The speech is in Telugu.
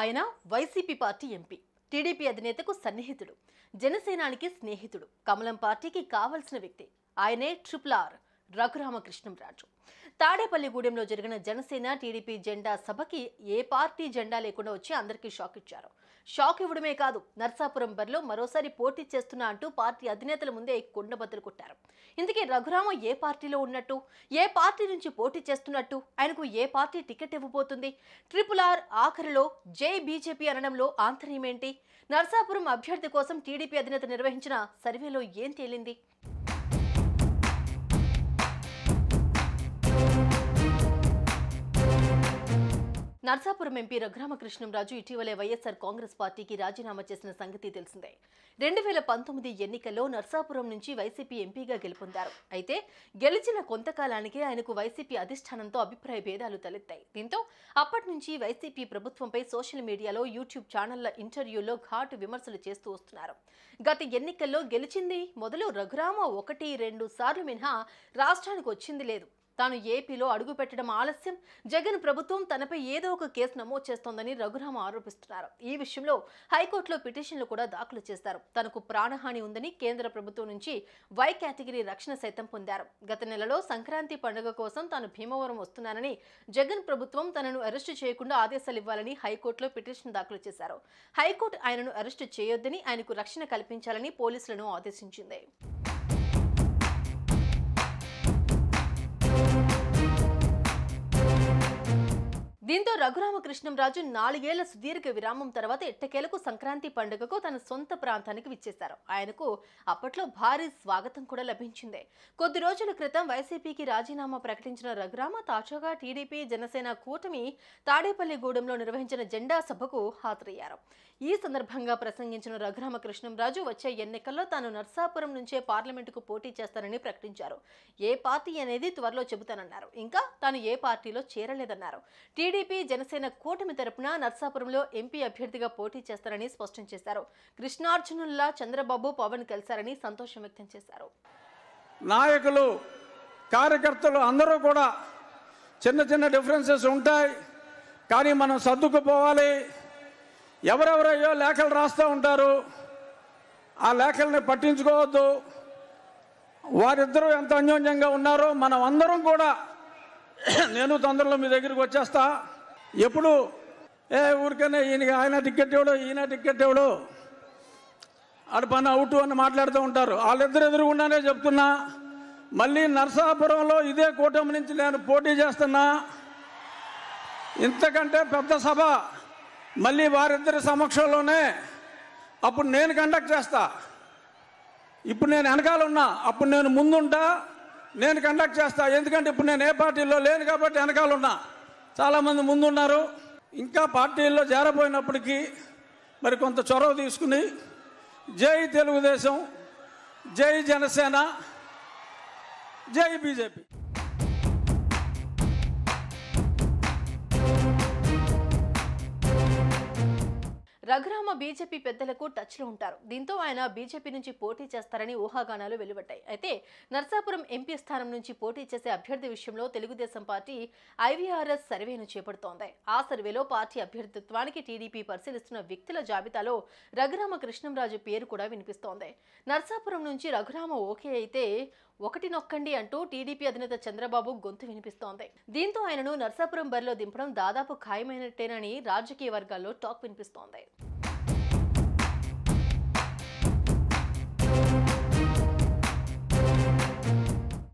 ఆయన వైసీపీ పార్టీ ఎంపీ టీడీపీ అధినేతకు సన్నిహితుడు జనసేనానికి స్నేహితుడు కమలం పార్టీకి కావలసిన వ్యక్తి ఆయనే ట్రిపుల్ ఆర్ రఘురామకృష్ణంరాజు తాడేపల్లిగూడెంలో జరిగిన జనసేన టీడీపీ జెండా సభకి ఏ పార్టీ జెండా లేకుండా వచ్చి అందరికీ షాక్ ఇచ్చారు షాక్ ఇవ్వడమే కాదు నర్సాపురం బరిలో మరోసారి పోటీ చేస్తున్నా అంటూ పార్టీ అధినేతల ముందే కొండబద్దలు కొట్టారు ఇందుకే రఘురామ ఏ పార్టీలో ఉన్నట్టు ఏ పార్టీ నుంచి పోటీ చేస్తున్నట్టు ఆయనకు ఏ పార్టీ టికెట్ ఇవ్వబోతుంది ట్రిపుల్ ఆర్ ఆఖరిలో జై బీజేపీ అనడంలో ఆంతర్యమేంటి నర్సాపురం అభ్యర్థి కోసం టీడీపీ అధినేత నిర్వహించిన సర్వేలో ఏం తేలింది నర్సాపురం ఎంపీ రఘురామకృష్ణంరాజు ఇటీవలే వైఎస్సార్ కాంగ్రెస్ పార్టీకి రాజీనామా చేసిన సంగతి తెలిసిందే రెండు వేల పంతొమ్మిది ఎన్నికల్లో నర్సాపురం నుంచి వైసీపీ ఎంపీగా గెలుపొందారు అయితే గెలిచిన కొంతకాలానికే ఆయనకు వైసీపీ అధిష్టానంతో అభిప్రాయ భేదాలు తలెత్తాయి దీంతో అప్పటి నుంచి వైసీపీ ప్రభుత్వంపై సోషల్ మీడియాలో యూట్యూబ్ ఛానళ్ల ఇంటర్వ్యూల్లో ఘాటు విమర్శలు చేస్తూ వస్తున్నారు గత ఎన్నికల్లో గెలిచింది మొదలు రఘురామ ఒకటి రెండు సార్లు మినహా రాష్ట్రానికి వచ్చింది లేదు తాను ఏపీలో అడుగుపెట్టడం ఆలస్యం జగన్ ప్రభుత్వం తనపై ఏదో ఒక కేసు నమోదు చేస్తోందని రఘురామ ఆరోపిస్తున్నారు ఈ విషయంలో హైకోర్టులో పిటిషన్లు కూడా దాఖలు చేశారు తనకు ప్రాణహాని ఉందని కేంద్ర ప్రభుత్వం నుంచి వై కేటగిరీ రక్షణ సైతం పొందారు గత నెలలో సంక్రాంతి పండుగ కోసం తాను భీమవరం వస్తున్నానని జగన్ ప్రభుత్వం తనను అరెస్టు చేయకుండా ఆదేశాలు ఇవ్వాలని హైకోర్టులో పిటిషన్ దాఖలు చేశారు హైకోర్టు ఆయనను అరెస్టు చేయొద్దని ఆయనకు రక్షణ కల్పించాలని పోలీసులను ఆదేశించింది దీంతో రఘురామకృష్ణంరాజు నాలుగేళ్ల సుదీర్ఘ విరామం తర్వాత ఎట్టకేలకు సంక్రాంతి పండుగకు తన సొంత ప్రాంతానికి విచ్చేశారు ఆయనకు అప్పట్లో భారీ స్వాగతం కూడా లభించింది కొద్ది రోజుల క్రితం వైసీపీకి రాజీనామా ప్రకటించిన రఘురామ తాజాగా టీడీపీ జనసేన కూటమి తాడేపల్లిగూడెంలో నిర్వహించిన జెండా సభకు హాజరయ్యారు ఈ సందర్భంగా ప్రసంగించిన రఘురామకృష్ణంరాజు వచ్చే ఎన్నికల్లో తాను నర్సాపురం నుంచే పార్లమెంటుకు పోటీ చేస్తానని ప్రకటించారు ఏ పార్టీ అనేది త్వరలో చెబుతానన్నారు ఇంకా తాను ఏ పార్టీలో చేరలేదన్నారు టీడీపీ టీడీపీ జనసేన కూటమి తరపున నర్సాపురంలో ఎంపీ అభ్యర్థిగా పోటీ చేస్తారని స్పష్టం చేశారు కృష్ణార్జునుల్లా చంద్రబాబు పవన్ కలిశారని సంతోషం వ్యక్తం చేశారు నాయకులు కార్యకర్తలు అందరూ కూడా చిన్న చిన్న డిఫరెన్సెస్ ఉంటాయి కానీ మనం సర్దుకుపోవాలి ఎవరెవరయ్యో లేఖలు రాస్తూ ఉంటారు ఆ లేఖల్ని పట్టించుకోవద్దు వారిద్దరూ ఎంత అన్యోన్యంగా ఉన్నారో మనం అందరం కూడా నేను తొందరలో మీ దగ్గరికి వచ్చేస్తా ఎప్పుడు ఏ ఊరికనే ఈయన ఆయన టిక్కెట్ ఎవడో ఈయన టిక్కెట్ ఎవడో అటు పని అవుట్ అని మాట్లాడుతూ ఉంటారు వాళ్ళిద్దరు ఎదురుకుండానే చెప్తున్నా మళ్ళీ నర్సాపురంలో ఇదే కూటమి నుంచి నేను పోటీ చేస్తున్నా ఇంతకంటే పెద్ద సభ మళ్ళీ వారిద్దరి సమక్షంలోనే అప్పుడు నేను కండక్ట్ చేస్తా ఇప్పుడు నేను వెనకాల ఉన్నా అప్పుడు నేను ముందుంటా నేను కండక్ట్ చేస్తా ఎందుకంటే ఇప్పుడు నేను ఏ పార్టీలో లేను కాబట్టి వెనకాల ఉన్నా చాలామంది ముందున్నారు ఇంకా పార్టీల్లో చేరబోయినప్పటికీ మరి కొంత చొరవ తీసుకుని జై తెలుగుదేశం జై జనసేన జై బీజేపీ రఘురామ బీజేపీ పెద్దలకు టచ్లో ఉంటారు దీంతో ఆయన బీజేపీ నుంచి పోటీ చేస్తారని ఊహాగానాలు వెలువడ్డాయి అయితే నర్సాపురం ఎంపీ స్థానం నుంచి పోటీ చేసే అభ్యర్థి విషయంలో తెలుగుదేశం పార్టీ ఐవీఆర్ఎస్ సర్వేను చేపడుతోంది ఆ సర్వేలో పార్టీ అభ్యర్థిత్వానికి టీడీపీ పరిశీలిస్తున్న వ్యక్తుల జాబితాలో రఘురామ కృష్ణంరాజు పేరు కూడా వినిపిస్తోంది నర్సాపురం నుంచి రఘురామ ఓకే అయితే ఒకటి నొక్కండి అంటూ టీడీపీ అధినేత చంద్రబాబు గొంతు వినిపిస్తోంది దీంతో ఆయనను నర్సాపురం బరిలో దింపడం దాదాపు ఖాయమైనట్టేనని రాజకీయ వర్గాల్లో టాక్ వినిపిస్తోంది